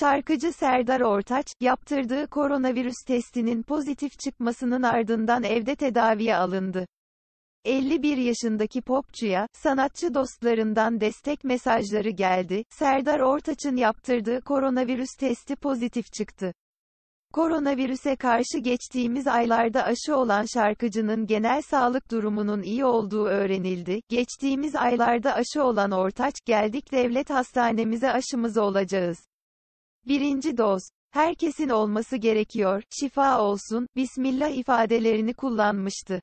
Şarkıcı Serdar Ortaç, yaptırdığı koronavirüs testinin pozitif çıkmasının ardından evde tedaviye alındı. 51 yaşındaki popçuya, sanatçı dostlarından destek mesajları geldi, Serdar Ortaç'ın yaptırdığı koronavirüs testi pozitif çıktı. Koronavirüse karşı geçtiğimiz aylarda aşı olan şarkıcının genel sağlık durumunun iyi olduğu öğrenildi. Geçtiğimiz aylarda aşı olan Ortaç, geldik devlet hastanemize aşımız olacağız. Birinci doz. Herkesin olması gerekiyor, şifa olsun, Bismillah ifadelerini kullanmıştı.